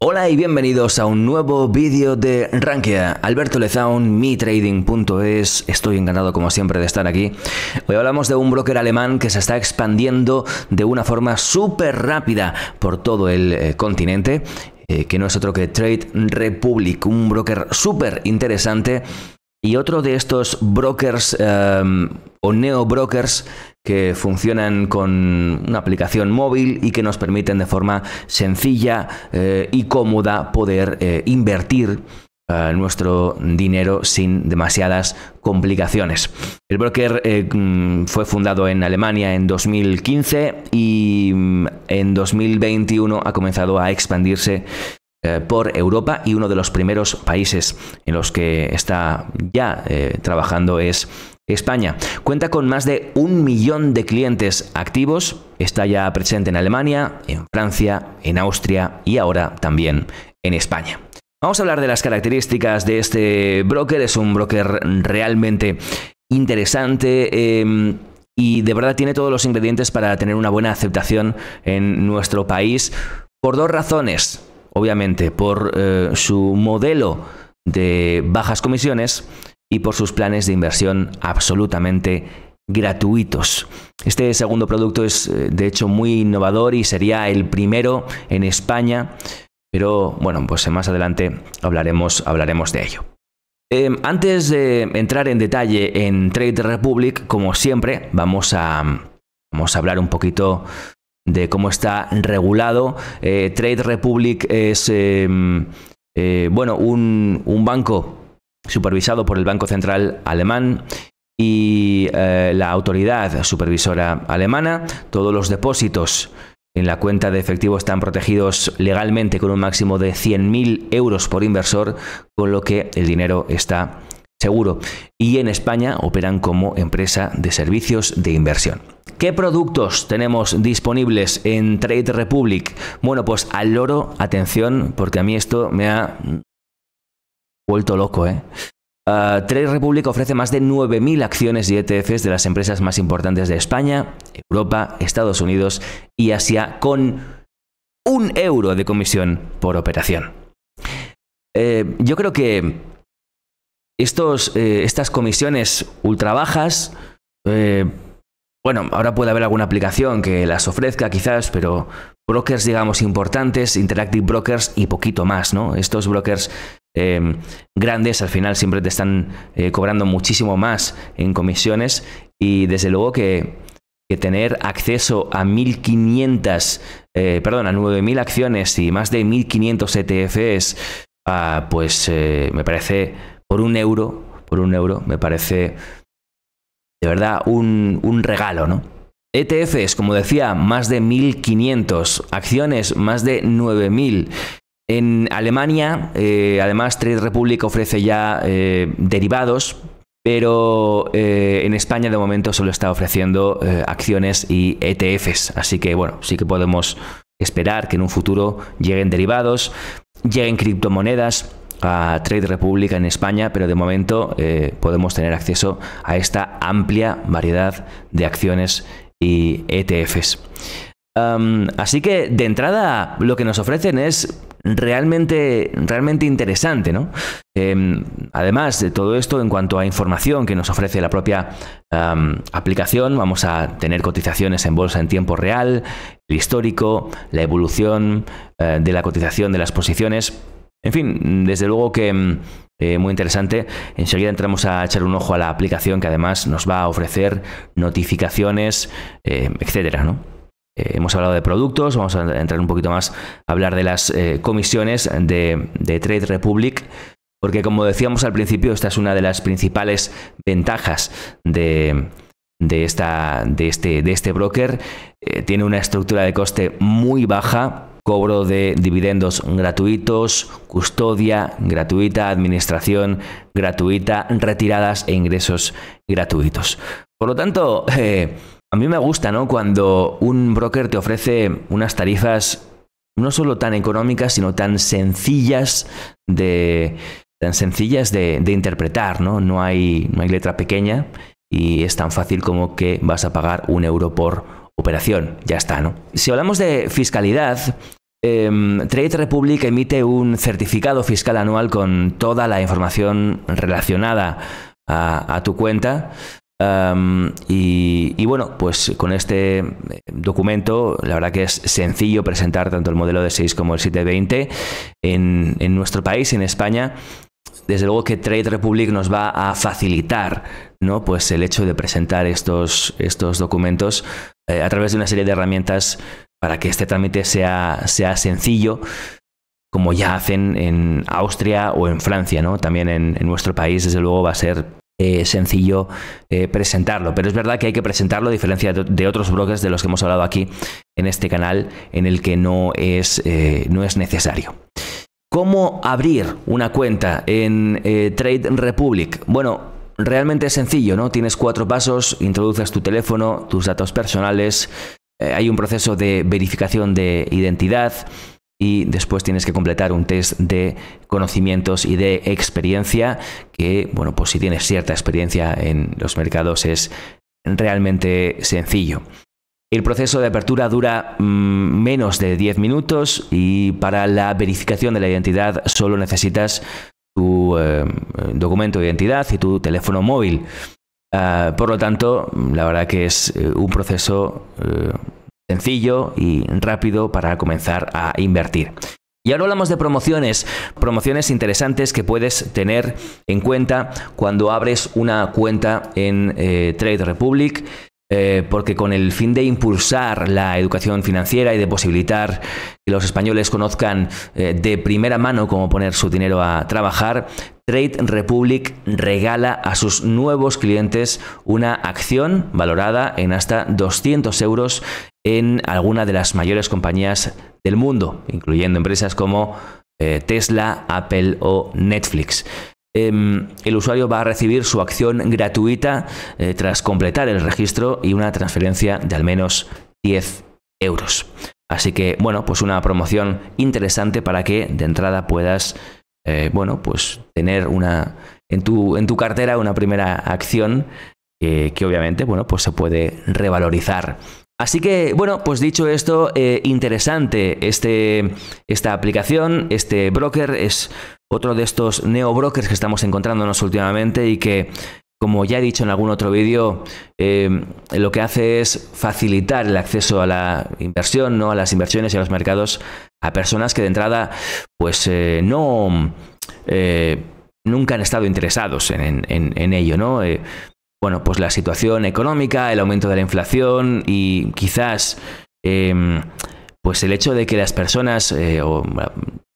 Hola y bienvenidos a un nuevo vídeo de Rankia. Alberto Lezaun, mitrading.es. Estoy encantado como siempre de estar aquí. Hoy hablamos de un broker alemán que se está expandiendo de una forma súper rápida por todo el eh, continente, eh, que no es otro que Trade Republic, un broker súper interesante. Y otro de estos brokers em, o neobrokers que funcionan con una aplicación móvil y que nos permiten de forma sencilla eh, y cómoda poder eh, invertir eh, nuestro dinero sin demasiadas complicaciones. El broker mm, fue fundado en Alemania en 2015 y mm, en 2021 ha comenzado a expandirse por Europa y uno de los primeros países en los que está ya trabajando es España cuenta con más de un millón de clientes activos, está ya presente en Alemania, en Francia, en Austria y ahora también en España. Vamos a hablar de las características de este broker, es un broker realmente interesante. Em, y de verdad tiene todos los ingredientes para tener una buena aceptación en nuestro país por dos razones, obviamente, por eh, su modelo de bajas comisiones y por sus planes de inversión absolutamente gratuitos. Este segundo producto es eh, de hecho muy innovador y sería el primero en España, pero bueno, pues eh, más adelante hablaremos, hablaremos de ello. Eh, antes de entrar en detalle en Trade Republic, como siempre, vamos a, vamos a hablar un poquito de cómo está regulado. Trade Republic es, em, bueno, un banco supervisado por el Banco Central Alemán y eh, la autoridad supervisora alemana. Todos los depósitos en la cuenta de efectivo están protegidos legalmente con un máximo de 100.000 euros por inversor, con lo que el dinero está seguro. Y en España operan como empresa de servicios de inversión. ¿Qué productos tenemos disponibles en Trade Republic? Bueno, pues al loro, atención, porque a mí esto me ha vuelto loco, ¿eh? Ah, Trade Republic ofrece más de 9.000 acciones y ETFs de las empresas más importantes de España, Europa, Estados Unidos y Asia con un euro de comisión por operación. Eh, yo creo que eh, estas comisiones ultra bajas, eh, bueno, ahora puede haber alguna aplicación que las ofrezca quizás, pero brokers, digamos, importantes, Interactive Brokers y poquito más, ¿no? Estos brokers Em, grandes al final siempre te están eh, cobrando muchísimo más en comisiones y desde luego que, tener acceso a 1.500, eh, perdón, a 9.000 acciones y más de 1.500 ETFs, ah, pues eh, me parece por un euro, por un euro, me parece de verdad un, un regalo, ¿no? ETFs, como decía, más de 1.500, acciones más de 9.000. En Alemania, eh, además, Trade Republic ofrece ya eh, derivados, pero eh, en España de momento solo está ofreciendo acciones y ETFs. Así que bueno, sí que podemos esperar que en un futuro lleguen derivados, lleguen criptomonedas a Trade Republic en España, pero de momento podemos tener acceso a esta amplia variedad de acciones y ETFs así que de entrada lo que nos ofrecen es realmente, realmente interesante, ¿no? Em, además de todo esto, en cuanto a información que nos ofrece la propia aplicación, vamos a tener cotizaciones en bolsa en tiempo real, el histórico, la evolución eh, de la cotización de las posiciones. En fin, desde luego que em, eh, muy interesante. Enseguida entramos a echar un ojo a la aplicación que además nos va a ofrecer notificaciones, eh, etcétera, ¿no? Eh, hemos hablado de productos, vamos a entrar un poquito más a hablar de las eh, comisiones de, Trade Republic, porque como decíamos al principio, esta es una de las principales ventajas de, esta, de este, este, broker. Eh, tiene una estructura de coste muy baja, cobro de dividendos gratuitos, custodia gratuita, administración gratuita, retiradas e ingresos gratuitos. Por lo tanto, A mí me gusta, ¿no? Cuando un broker te ofrece unas tarifas no solo tan económicas, sino tan sencillas de, tan sencillas de, interpretar, ¿no? No hay, letra pequeña y es tan fácil como que vas a pagar un euro por operación. Ya está, ¿no? Si hablamos de fiscalidad, em, Trade Republic emite un certificado fiscal anual con toda la información relacionada a tu cuenta y, bueno, pues con este eh, documento, la verdad que es sencillo presentar tanto el modelo de 6 como el 720 en, nuestro país, en España. Desde luego que Trade Republic nos va a facilitar ¿no? pues el hecho de presentar estos, estos documentos eh, a través de una serie de herramientas para que este trámite sea, sea sencillo, como ya hacen en Austria o en Francia. ¿no? También en nuestro país, desde luego, va a ser eh, sencillo eh, presentarlo. Pero es verdad que hay que presentarlo a diferencia de, otros brokers de los que hemos hablado aquí en este canal, en el que no es, eh, no es necesario. ¿Cómo abrir una cuenta en Trade Republic? Bueno, realmente es sencillo, ¿no? Tienes cuatro pasos, introduces tu teléfono, tus datos personales, hay un proceso de verificación de identidad, y después tienes que completar un test de conocimientos y de experiencia que, bueno, pues si tienes cierta experiencia en los mercados es realmente sencillo. El proceso de apertura dura mm, menos de 10 minutos y para la verificación de la identidad solo necesitas tu eh, documento de identidad y tu teléfono móvil. Ah, por lo tanto, la verdad que es eh, un proceso eh, sencillo y rápido para comenzar a invertir. Y ahora hablamos de promociones, promociones interesantes que puedes tener en cuenta cuando abres una cuenta en eh, Trade Republic eh, porque con el fin de impulsar la educación financiera y de posibilitar que los españoles conozcan eh, de primera mano cómo poner su dinero a trabajar, Trade Republic regala a sus nuevos clientes una acción valorada en hasta 200 euros en alguna de las mayores compañías del mundo, incluyendo empresas como eh, Tesla, Apple o Netflix. Em, el usuario va a recibir su acción gratuita eh, tras completar el registro y una transferencia de al menos 10 euros. Así que, bueno, pues una promoción interesante para que de entrada puedas, eh, bueno, pues tener una en tu, en tu cartera una primera acción que obviamente, bueno, pues se puede revalorizar. Así que, bueno, pues dicho esto, eh, interesante este, esta aplicación, este broker es otro de estos neobrokers que estamos encontrándonos últimamente y que, como ya he dicho en algún otro vídeo, eh, lo que hace es facilitar el acceso a la inversión, ¿no? a las inversiones y a los mercados a personas que de entrada pues eh, no... Eh, nunca han estado interesados en, ello, bueno, pues la situación económica, el aumento de la inflación y quizás pues el hecho de que las personas o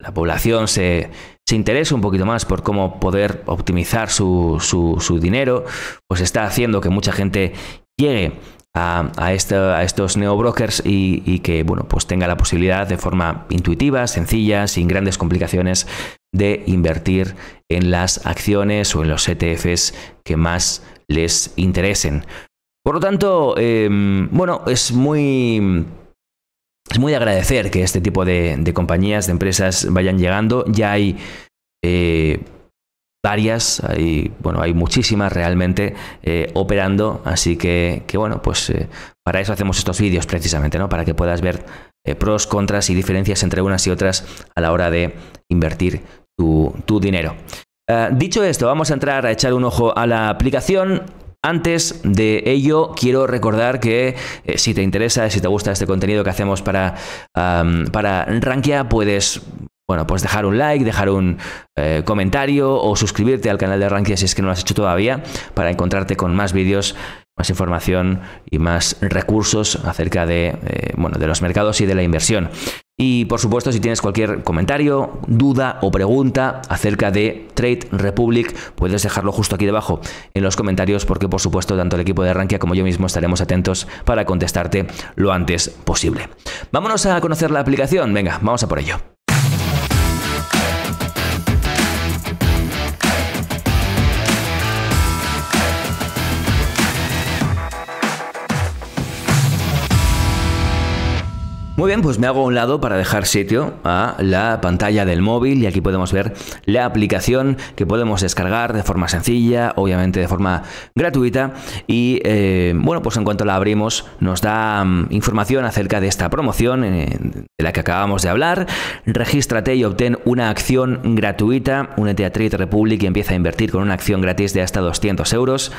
la población se se interesa un poquito más por cómo poder optimizar su, su, dinero, pues está haciendo que mucha gente llegue a, estos neobrokers y, y que bueno, pues tenga la posibilidad de forma intuitiva, sencilla, sin grandes complicaciones, de invertir en las acciones o en los ETFs que más les interesen. Por lo tanto, em, bueno, es muy es muy de agradecer que este tipo de, compañías, de empresas vayan llegando. Ya hay eh, varias, hay, bueno, hay muchísimas realmente eh, operando, así que, bueno, pues eh, para eso hacemos estos vídeos precisamente, ¿no? Para que puedas ver pros, contras y diferencias entre unas y otras a la hora de invertir tu dinero. Ah, dicho esto, vamos a entrar a echar un ojo a la aplicación. Antes de ello, quiero recordar que eh, si te interesa, si te gusta este contenido que hacemos para, para Rankia, puedes bueno, pues dejar un like, dejar un eh, comentario o suscribirte al canal de Rankia si es que no lo has hecho todavía para encontrarte con más vídeos, más información y más recursos acerca de, eh, bueno, de los mercados y de la inversión. Y por supuesto, si tienes cualquier comentario, duda o pregunta acerca de Trade Republic, puedes dejarlo justo aquí debajo en los comentarios porque por supuesto tanto el equipo de Rankia como yo mismo estaremos atentos para contestarte lo antes posible. Vámonos a conocer la aplicación. Venga, vamos a por ello. Muy bien, pues me hago a un lado para dejar sitio a la pantalla del móvil y aquí podemos ver la aplicación que podemos descargar de forma sencilla, obviamente de forma gratuita y eh, bueno, pues en cuanto la abrimos nos da mm, información acerca de esta promoción eh, de la que acabamos de hablar. Regístrate y obtén una acción gratuita, únete a Republic y empieza a invertir con una acción gratis de hasta 200 euros.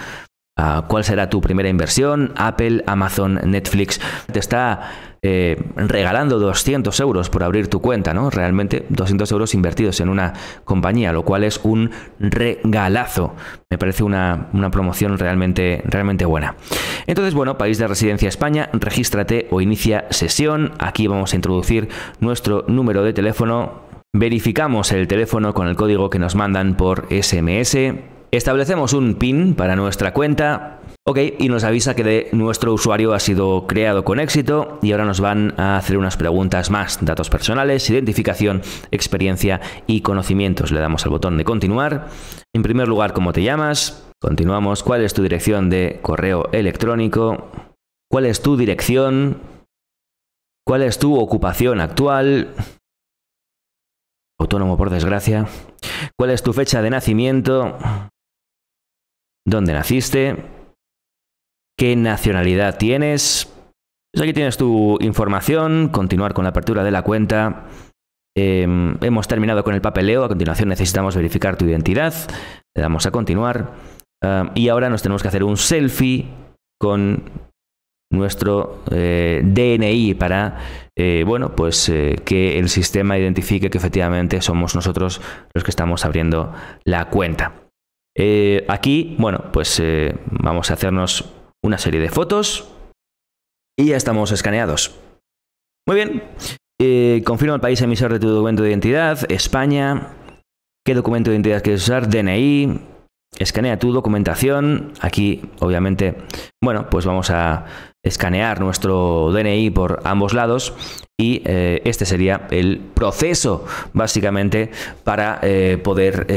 Ah, cuál será tu primera inversión, Apple, Amazon, Netflix. Te está eh, regalando 200 euros por abrir tu cuenta, ¿no? Realmente 200 euros invertidos en una compañía, lo cual es un regalazo. Me parece una, promoción realmente, realmente buena. Entonces, bueno, país de residencia España, regístrate o inicia sesión. Aquí vamos a introducir nuestro número de teléfono. Verificamos el teléfono con el código que nos mandan por SMS Establecemos un PIN para nuestra cuenta. Ok, y nos avisa que nuestro usuario ha sido creado con éxito y ahora nos van a hacer unas preguntas más. Datos personales, identificación, experiencia y conocimientos. Le damos al botón de continuar. En primer lugar, ¿cómo te llamas? Continuamos. ¿Cuál es tu dirección de correo electrónico? ¿Cuál es tu dirección? ¿Cuál es tu ocupación actual? Autónomo por desgracia. ¿Cuál es tu fecha de nacimiento? dónde naciste, qué nacionalidad tienes. Pues aquí tienes tu información, continuar con la apertura de la cuenta. Em, hemos terminado con el papeleo, a continuación necesitamos verificar tu identidad, le damos a continuar y ahora nos tenemos que hacer un selfie con nuestro eh, DNI para eh, bueno pues eh, que el sistema identifique que efectivamente somos nosotros los que estamos abriendo la cuenta. Eh, aquí, bueno, pues eh, vamos a hacernos una serie de fotos y ya estamos escaneados. Muy bien. Eh, confirma el país emisor de tu documento de identidad, España. ¿Qué documento de identidad quieres usar? DNI. Escanea tu documentación. Aquí, obviamente, bueno, pues vamos a escanear nuestro DNI por ambos lados y este sería el proceso, básicamente, para poder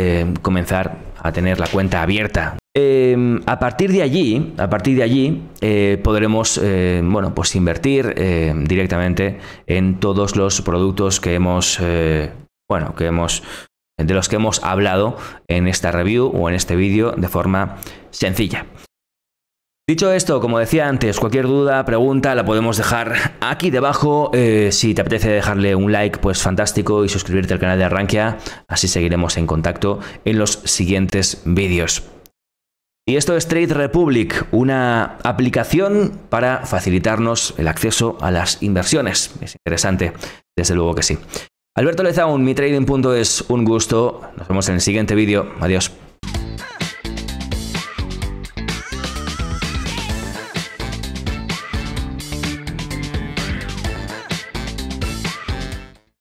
comenzar tener la cuenta abierta. Em, a partir de allí, a partir de allí eh, podremos eh, bueno, pues invertir eh, directamente en todos los productos que hemos, bueno, que hemos, de los que hemos hablado en esta review o en este vídeo de forma sencilla. Dicho esto, como decía antes, cualquier duda, pregunta la podemos dejar aquí debajo. Eh, si te apetece dejarle un like, pues fantástico y suscribirte al canal de Arranquia. Así seguiremos en contacto en los siguientes vídeos. Y esto es Trade Republic, una aplicación para facilitarnos el acceso a las inversiones. Es interesante, desde luego que sí. Alberto Lezaun, es un gusto. Nos vemos en el siguiente vídeo. Adiós.